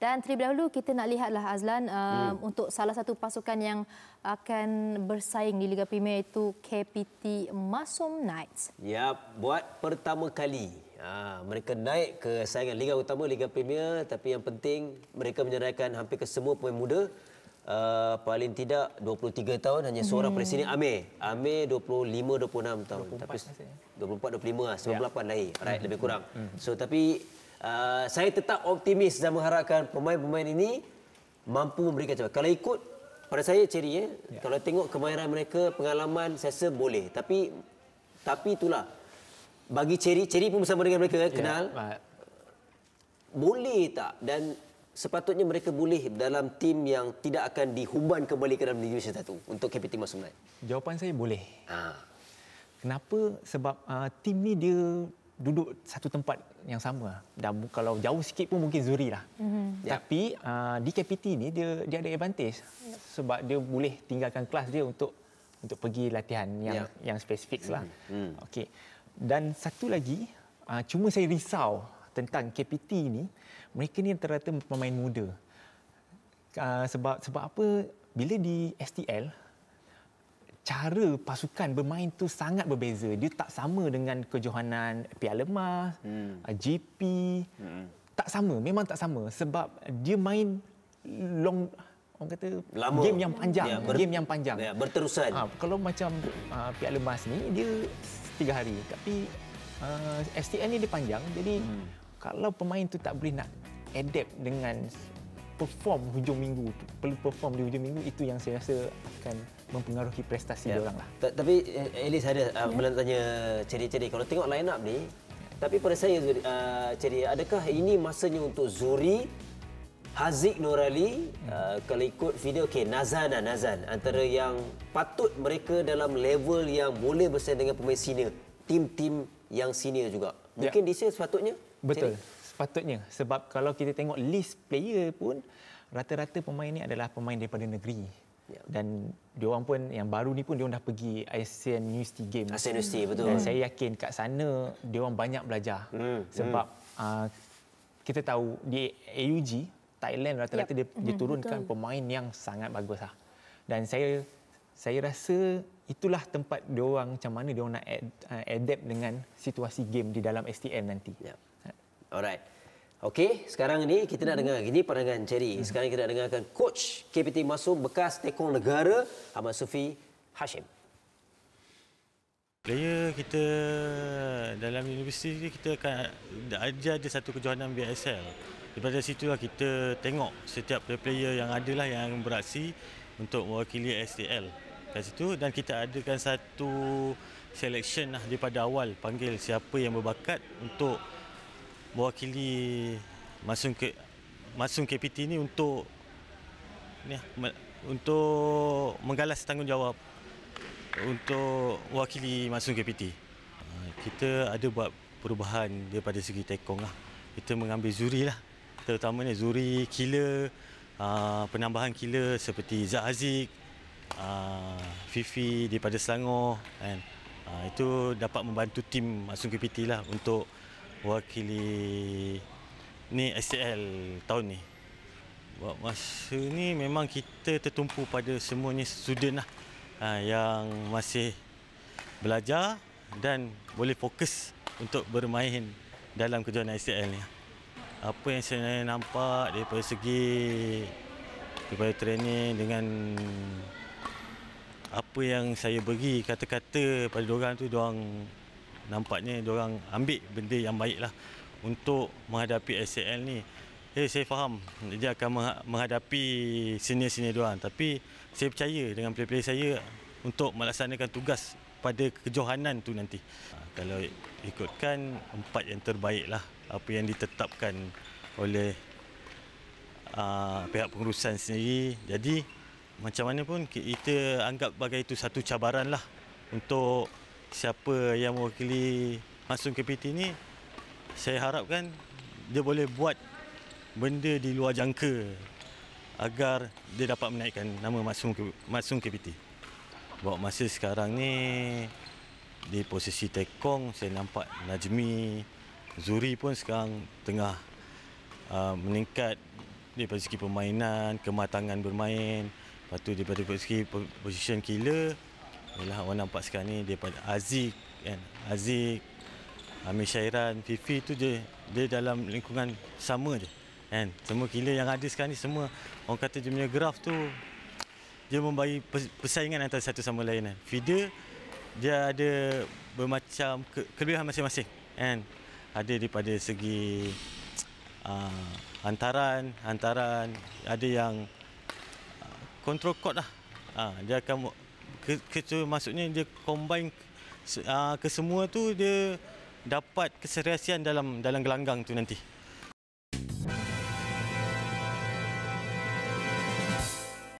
Dan terlebih dahulu kita nak lihatlah Azlan uh, hmm. untuk salah satu pasukan yang akan bersaing di Liga Premier itu KPT Masum Knights. Ya, buat pertama kali. Ha, mereka naik ke saingan Liga Utama, Liga Premier. Tapi yang penting, mereka menyerahkan hampir ke semua pemain muda. Uh, paling tidak 23 tahun, hanya seorang hmm. presiden Amir. Amir 25-26 tahun. 24, tapi, 24-25 lah, 98 ya. lahir. Right, hmm. lebih kurang. Hmm. So, tapi Ah, saya tetap optimis dan mengharapkan pemain-pemain ini mampu memberikan cabaran. Kalau ikut pada saya ceri ya. Yeah. Kalau tengok kemahiran mereka, pengalaman saya rasa boleh. Tapi tapi itulah bagi ceri, ceri pun bersama dengan mereka yeah. Ya, kenal. Boleh tak dan sepatutnya mereka boleh dalam tim yang tidak akan dihumban kembali ke dalam division satu untuk KPT Masumat? Jawapan saya boleh. Ha. Kenapa? Sebab uh, tim ni dia duduk satu tempat yang sama dan kalau jauh sikit pun mungkin Zuri lah. Mm-hmm. Tapi uh, ah, KPT ni dia dia ada advantage yep. sebab dia boleh tinggalkan kelas dia untuk untuk pergi latihan yang yep. Ya. yang spesifik lah. Mm-hmm. Okey. Dan satu lagi uh, cuma saya risau tentang KPT ni mereka ni yang pemain muda. Uh, sebab sebab apa bila di STL cara pasukan bermain tu sangat berbeza. Dia tak sama dengan kejohanan Piala Emas, hmm. Uh, GP. Hmm. Tak sama, memang tak sama sebab dia main long orang kata Lama. game yang panjang, ya, game yang panjang. Ya, berterusan. Ha, kalau macam uh, Piala Emas ni dia tiga hari tapi uh, ah, STN ni dia panjang. Jadi hmm. kalau pemain tu tak boleh nak adapt dengan perform hujung minggu tu perlu perform di hujung minggu itu yang saya rasa akan mempengaruhi prestasi dia ya. orang lah tapi Elise eh, ada ah, ya. uh, tanya ceri-ceri kalau tengok line up ni ya. tapi pada saya uh, ah, ceri adakah ini masanya untuk Zuri Haziq Norali ya. Hmm. uh, kalau ikut video okay, Nazan lah Nazan antara hmm. yang patut mereka dalam level yang boleh bersaing dengan pemain senior tim-tim yang senior juga ya. mungkin ya. di sini sepatutnya Betul. Ceri. Patutnya sebab kalau kita tengok list player pun rata-rata pemain ini adalah pemain daripada negeri. Yeah. Dan diorang pun yang baru ni pun diorang dah pergi ASEAN News Tea Game. ASEAN News Tea betul. Dan saya yakin kat sana diorang banyak belajar. Mm. Sebab mm. Uh, kita tahu di AUG Thailand rata-rata yep. dia, dia hmm, turunkan betul. pemain yang sangat bagus lah. Dan saya saya rasa itulah tempat diorang macam mana diorang nak ad, uh, adapt dengan situasi game di dalam STM nanti. Yep. Ha, Alright. Okey, sekarang ni kita nak dengar ini pandangan Cherry. Sekarang kita nak dengarkan coach KPT Masum bekas tekong negara Ahmad Sufi Hashim. Player kita dalam universiti kita akan ajar dia satu kejohanan BSL. Daripada situlah kita tengok setiap player-player yang ada lah yang beraksi untuk mewakili STL. Dari situ dan kita adakan satu selection lah daripada awal panggil siapa yang berbakat untuk mewakili Masung ke Masung KPT ini untuk ni ah, untuk menggalas tanggungjawab untuk wakili Masung KPT. Ah, kita ada buat perubahan daripada segi tekong lah. Kita mengambil zuri lah. Terutamanya zuri, killer, ah, penambahan killer seperti Zah Aziz, Fifi daripada Selangor. Kan? itu dapat membantu tim Masung KPT lah untuk wakili ni SCL tahun ni buat masa ni memang kita tertumpu pada semuanya student lah ha, yang masih belajar dan boleh fokus untuk bermain dalam kejuangan SCL ni apa yang saya nampak daripada segi daripada training dengan apa yang saya beri kata-kata pada diorang tu diorang nampaknya dia orang ambil benda yang baiklah untuk menghadapi SCL ni. Eh saya faham dia akan menghadapi senior-senior dia orang tapi saya percaya dengan player-player saya untuk melaksanakan tugas pada kejohanan tu nanti. Ha, kalau ikutkan empat yang terbaiklah apa yang ditetapkan oleh uh, pihak pengurusan sendiri. Jadi macam mana pun kita anggap sebagai itu satu cabaran lah untuk siapa yang mewakili Masum KPT ini? saya harapkan dia boleh buat benda di luar jangka agar dia dapat menaikkan nama Masum Masum KPT. Buat masa sekarang ni di posisi tekong saya nampak Najmi Zuri pun sekarang tengah uh, meningkat daripada segi permainan, kematangan bermain, lepas tu daripada segi position killer Yalah orang nampak sekarang ni daripada Aziz kan. Aziz Amir Syairan, Fifi tu je dia dalam lingkungan sama je. Kan? Semua killer yang ada sekarang ni semua orang kata dia punya graf tu dia membagi persaingan antara satu sama lain. Kan? Feeder dia ada bermacam ke- kelebihan masing-masing. Kan? Ada daripada segi uh, antaran, hantaran, ada yang kontrol ah, uh, court lah. Uh, dia akan ke, ke, ke, maksudnya dia combine uh, ah, ke tu dia dapat keseriasian dalam dalam gelanggang tu nanti.